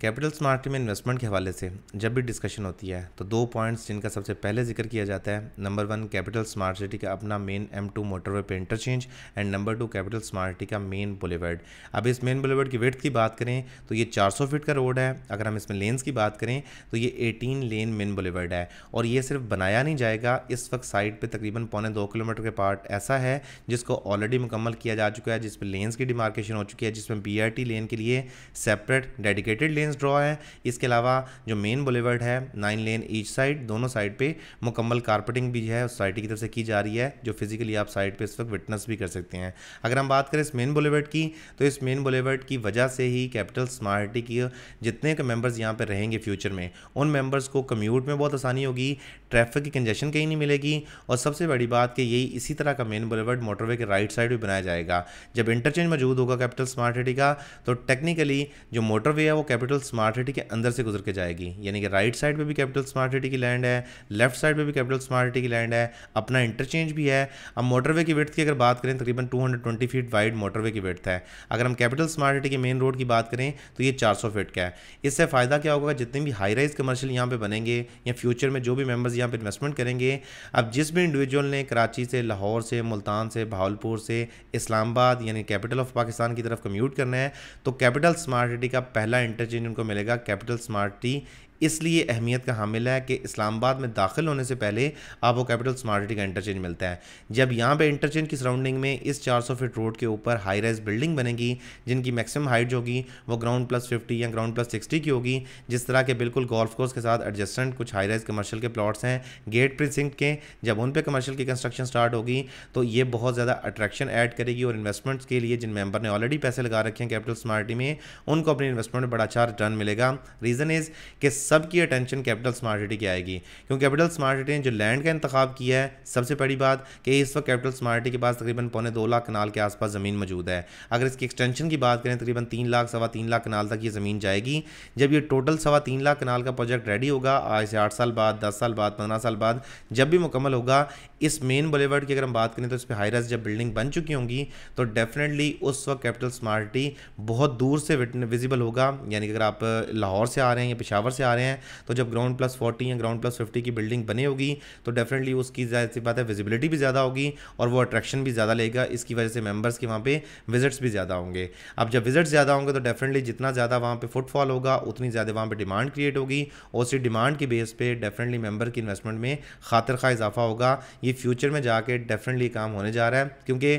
capital market में investment के हवाले से जब भी डिस्कशन होती है तो दो पॉइंट्स जिनका सबसे पहले जिक्र किया जाता है number one capital smart city का अपना मेन एम टू मोटरवे पे interchange and number two capital smart city का मेन बुलेवर्ड अब इस मेन बुलेवर्ड की वेथ की बात करें तो ये 400 फीट का रोड है अगर हम इसमें लेन्स की बात करें तो ये एटीन लेन मेन बुलेवर्ड है और ये सिर्फ बनाया नहीं जाएगा इस वक्त साइड पर तकरीबन पौने दो किलोमीटर के पार्ट ऐसा है जिसको ऑलरेडी मुकम्मल किया जा चुका है जिसमें लेन्स की डिमार्केशन हो चुकी है जिसमें बी लेन के लिए separate dedicated lane lanes draw है इसके अलावा जो मेन बुलेवर्ड है नाइन लेन ईच साइड दोनों साइड पे मुकम्मल कारपेटिंग भी है सोसाइटी की तरफ से की जा रही है जो फिजिकली आप साइड पे इस वक्त विटनेस भी कर सकते हैं अगर हम बात करें इस मेन बुलेवर्ड की तो इस मेन बुलेवर्ड की वजह से ही कैपिटल स्मार्ट सिटी की जितने के मेम्बर्स यहाँ पर रहेंगे फ्यूचर में उन मेम्बर्स को कम्यूट में बहुत आसानी होगी ट्रैफिक की कंजेशन कहीं नहीं मिलेगी और सबसे बड़ी बात कि यही इसी तरह का मेन बुलेवर्ड मोटरवे के राइट साइड भी बनाया जाएगा जब इंटरचेंज मौजूद होगा कैपिटल स्मार्ट सिटी का तो टेक्निकली जो मोटरवे है वो कैपिटल स्मार्ट सिटी के अंदर से गुजर के जाएगी यानी कि राइट साइड पे भी कैपिटल स्मार्ट सिटी की लैंड है लेफ्ट साइड पे भी कैपिटल स्मार्ट सिटी की लैंड है अपना इंटरचेंज भी है अब मोटरवे की वेथ की अगर बात करें तकरीबन 220 फीट वाइड मोटरवे की वेथ है अगर हम कैपिटल स्मार्ट सिटी के मेन रोड की बात करें तो ये चार फीट का है इससे फ़ायदा क्या होगा जितने भी हाई राइज कमर्शियल यहाँ पर बनेंगे या फ्यूचर में जो भी मेम्बर्स यहाँ पर इन्वेस्टमेंट करेंगे अब जिस भी इंडिविजुअल ने कराची से लाहौर से मुल्तान से भावलपुर से इस्लामाबाद यानी कैपिटल ऑफ पाकिस्तान की तरफ कम्यूट करना है तो कैपिटल स्मार्ट सिटी का पहला इंटरचेंज इनको मिलेगा कैपिटल स्मार्ट टी इसलिए अहमियत का हामिल है कि इस्लामाबाद में दाखिल होने से पहले आपको कैपिटल स्मार्ट सिटी का इंटरचेंज मिलता है जब यहाँ पर इंटरचेंज की सराउंडिंग में इस 400 फीट रोड के ऊपर हाई राइज बिल्डिंग बनेगी जिनकी मैक्सिमम हाइट जो होगी वो ग्राउंड प्लस फिफ्टी या ग्राउंड प्लस सिक्सटी की होगी जिस तरह के बिल्कुल गोल्फ कोर्स के साथ एडजस्टेंट कुछ हाई राइज कमर्शियल के प्लाट्स हैं गेट प्रिंसिंग के जब उन पर कमर्शियल की कंस्ट्रक्शन स्टार्ट होगी तो ये बहुत ज़्यादा अट्रैक्शन ऐड करेगी और इन्वेस्टमेंट्स के लिए जिन मेंबर ने ऑलरेडी पैसे लगा रखे हैं कैपिटल स्मार्टी में उनको अपनी इन्वेस्टमेंट में बड़ा अच्छा रिटर्न मिलेगा रीज़न इज़ कि सबकी अटेंशन कैपिटल स्मार्ट सिटी की आएगी क्योंकि कैपिटल स्मार्ट सिटी ने जो लैंड का इंतखब किया है सबसे बड़ी बात कि इस वक्त कैपिटल स्मार्ट सिटी के पास तकरीबन पौने दो लाख कनाल के आसपास ज़मीन मौजूद है अगर इसकी एक्सटेंशन की बात करें तकरीबन तीन लाख सवा तीन लाख कनाल तक ये ज़मीन जाएगी जब ये टोटल सवा तीन लाख कनाल का प्रोजेक्ट रेडी होगा आज से आठ साल बाद दस साल बाद पंद्रह साल बाद जब भी मुकम्मल होगा इस मेन बुलेवर्ड की अगर हम बात करें तो इस पर हाई राइज जब बिल्डिंग बन चुकी होंगी तो डेफिनेटली उस वक्त कैपिटल स्मार्टी बहुत दूर से विजिबल होगा यानी कि अगर आप लाहौर से आ रहे हैं या पिशावर से आ रहे हैं तो जब ग्राउंड प्लस फोर्टी या ग्राउंड प्लस फिफ्टी की बिल्डिंग बनी होगी तो डेफिनेटली उसकी ज़्यादा सी बात है विजिबिलिटी भी ज़्यादा होगी और वो अट्रैक्शन भी ज़्यादा लेगा इसकी वजह से मेम्बर्स के वहाँ पर विजिट्स भी ज़्यादा होंगे अब जब विजिट्स ज़्यादा होंगे तो डेफिनेटली जितना ज़्यादा वहाँ पर फुटफॉल होगा उतनी ज़्यादा वहाँ पर डिमांड क्रिएट होगी और उसी डिमांड के बेस पर डेफिनेटली मेम्बर की इन्वेस्टमेंट में खातर खा इजाफा होगा ये ये फ्यूचर में जाके डेफिनेटली काम होने जा रहा है क्योंकि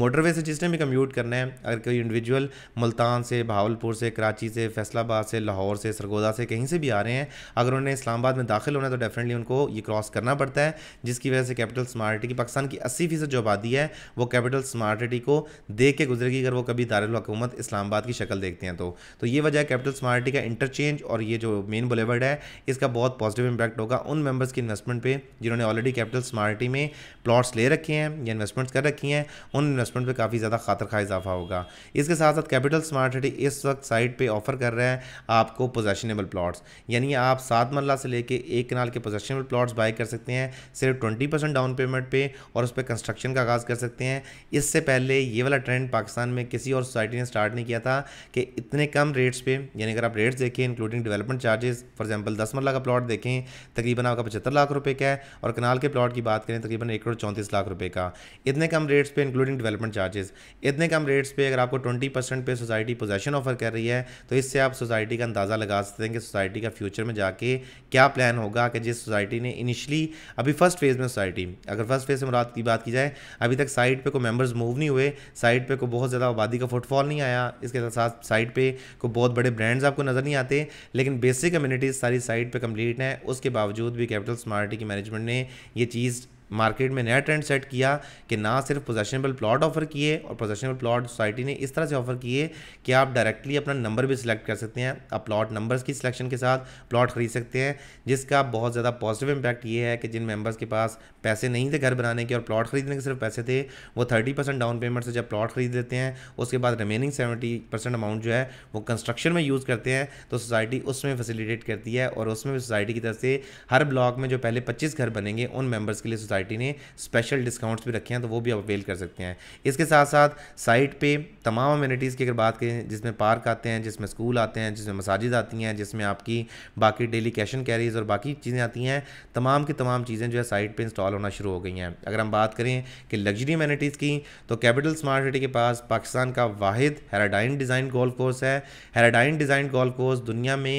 मोटरवे से जिसने भी कम्यूट करना है अगर कोई इंडिविजुअल मुल्तान से भावलपुर से कराची से फैसलाबाद से लाहौर से सरगोदा से कहीं से भी आ रहे हैं अगर उन्हें इस्लामाबाद में दाखिल होना है तो डेफिनेटली उनको ये क्रॉस करना पड़ता है जिसकी वजह से कैपिटल स्मार्ट की पाकिस्तान की अस्सी फीसद जो आबादी है वो कैपिटल स्मार्ट सिटी को देख के गुजरेगी अगर वो कभी दारकूमत इस्लामाबाद की शक्ल देखते हैं तो, तो ये वजह कैपिटल स्मार्ट का इंटरचेंज और ये जो मेन बुलेवर्ड है इसका बहुत पॉजिटिव इंपैक्ट होगा उन मेंबर्स की इन्वेस्टमेंट पर जिन्होंने ऑलरेडी कैपिटल स्मार्ट सिटी में में प्लॉट्स ले रखे हैं या इन्वेस्टमेंट्स कर रखी हैं उन इन्वेस्टमेंट पर काफ़ी ज़्यादा खातर खा इजाफा होगा इसके साथ साथ कैपिटल स्मार्ट सिटी इस वक्त साइट पे ऑफर कर रहा है आपको पोजेशनेबल प्लॉट्स यानी आप सात मरला से लेके एक कनाल के पोजेशनेबल प्लॉट्स बाई कर सकते हैं सिर्फ ट्वेंटी परसेंट डाउन पेमेंट पे और उस पर कंस्ट्रक्शन का आगाज़ कर सकते हैं इससे पहले ये वाला ट्रेंड पाकिस्तान में किसी और सोसाइटी ने स्टार्ट नहीं किया था कि इतने कम रेट्स पर यानी अगर आप रेट्स देखें including development charges for example दस मरला का प्लॉट देखें तकरीबन आपका पचहत्तर लाख रुपये का है और कनाल के प्लॉट की बात करें तकरीबन एक करोड़ चौंतीस लाख रुपए का इतने कम रेट्स पे इंक्लूडिंग डेवलपमेंट चार्जेस इतने कम रेट्स पे अगर आपको ट्वेंटी परसेंट पे सोसाइटी पोजेशन ऑफर कर रही है तो इससे आप सोसाइटी का अंदाज़ा लगा सकते हैं कि सोसाइटी का फ्यूचर में जाके क्या प्लान होगा कि जिस सोसाइटी ने इनिशली अभी फर्स्ट फेज़ में सोसाइटी अगर फर्स्ट फेज़ से मुराद की बात की जाए अभी तक साइट पर कोई मेम्बर्स मूव नहीं हुए साइट पर कोई बहुत ज़्यादा आबादी का फुटफॉल नहीं आया इसके साथ साइट पर कोई बहुत बड़े ब्रांड्स आपको नज़र नहीं आते लेकिन बेसिक कम्युनिटीज़ सारी साइट पर कम्प्लीट हैं उसके बावजूद भी कैपिटल स्मार्टी की मैनेजमेंट ने ये चीज़ मार्केट में नया ट्रेंड सेट किया कि ना सिर्फ पोजेशनेबल प्लॉट ऑफर किए और पोजेशनेबल प्लॉट सोसाइटी ने इस तरह से ऑफर किए कि आप डायरेक्टली अपना नंबर भी सिलेक्ट कर सकते हैं आप प्लॉट नंबर्स की सिलेक्शन के साथ प्लॉट खरीद सकते हैं जिसका बहुत ज़्यादा पॉजिटिव इम्पैक्ट ये है कि जिन मेम्बर्स के पास पैसे नहीं थे घर बनाने के और प्लॉट खरीदने के सिर्फ पैसे थे वो थर्टी परसेंट डाउन पेमेंट से जब प्लॉट खरीद लेते हैं उसके बाद रिमेनिंग सेवेंटी परसेंट अमाउंट जो है वो कंस्ट्रक्शन में यूज़ करते हैं तो सोसाइटी उसमें फैसिलिटेट करती है और उसमें सोसाइटी की तरफ से हर ब्लॉक में जो पहले पच्चीस घर बनेंगे उन मेम्बर्स के लिए सोसाइटी सोसाइटी ने स्पेशल डिस्काउंट्स भी रखे हैं तो वो भी आप अवेल कर सकते हैं इसके साथ साथ साइट पे तमाम अम्यूनिटीज़ की अगर बात करें जिसमें पार्क आते हैं जिसमें स्कूल आते हैं जिसमें मसाजिद आती हैं जिसमें आपकी बाकी डेली कैश एंड कैरीज और बाकी चीज़ें आती हैं तमाम की तमाम चीज़ें जो है साइट पर इंस्टॉल होना शुरू हो गई हैं अगर हम बात करें कि लग्जरी अम्यूनिटीज़ की तो कैपिटल स्मार्ट सिटी के पास पाकिस्तान का वाहिद हेराडाइन डिज़ाइन गोल्फ कोर्स है हेराडाइन डिज़ाइन गोल्फ कोर्स दुनिया में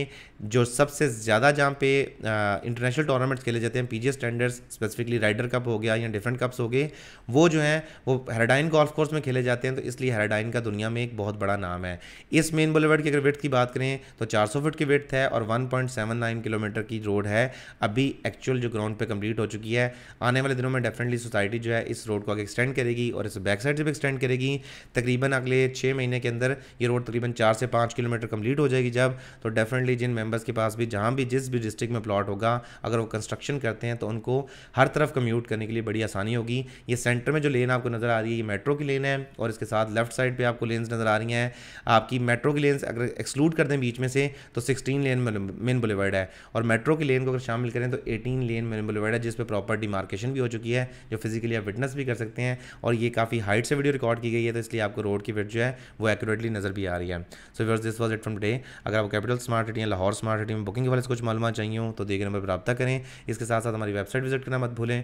जो सबसे ज़्यादा जहाँ पे इंटरनेशनल टूर्नामेंट्स खेले जाते हैं PG standards specifically Ryder Cup हो गया या डिफरेंट कप्स हो गए वो जो हैं वो हेराडाइन गोल्फ कोर्स में खेले जाते हैं तो इसलिए हेराडाइन का दुनिया में एक बहुत बड़ा नाम है इस मेन बुलेवर्ड की अगर वेट की बात करें तो सौ फुट की वेट है और 1.79 किलोमीटर की रोड है अभी एक्चुअल जो ग्राउंड पर कंप्लीट हो चुकी है आने वाले दिनों में डेफिनेटली सोसाइटी जो है इस रोड को आगे एक्सटेंड करेगी और इस बैक साइड से भी एक्सटेंड करेगी तकरीबन अगले छः महीने के अंदर ये रोड तकरीबन चार से पाँच किलोमीटर कंप्लीट हो जाएगी जब तो डेफिनेटली जिन मेम्बर्स के पास भी जहाँ भी जिस भी डिस्ट्रिक्ट में प्लॉट होगा अगर वो कंस्ट्रक्शन करते हैं तो उनको हर तरफ कम्यूट रूट करने के लिए बड़ी आसानी होगी ये सेंटर में जो लेन आपको नज़र आ रही है ये मेट्रो की लेन है और इसके साथ लेफ्ट साइड पर आपको लेन्स नज़र आ रही हैं आपकी मेट्रो की लेन्स अगर एक्सक्लूड कर दें बीच में से तो सिक्सटीन लेन मेन बुलेवर्ड है और मेट्रो की लेन को अगर शामिल करें तो एटीन लेन मेन बुलेवर्ड है जिस पर प्रॉपर डिमार्केशन भी हो चुकी है जो फिजिकली आप विटनेस भी कर सकते हैं और ये काफ़ी हाइट से वीडियो रिकॉर्ड की गई है तो इसलिए आपको रोड की वीडियो जो है वो एक्यूरेटली नज़र भी आ रही है so where's this was it from day अगर आप कैपिटल स्मार्ट सिटी या लाहौर स्मार्ट सिटी में बुकिंग के वाले कुछ मालूम चाहिए हो तो देखे नंबर पर रब्ता करें इसके साथ साथ हमारी वेबसाइट विजिट करना मत भूलें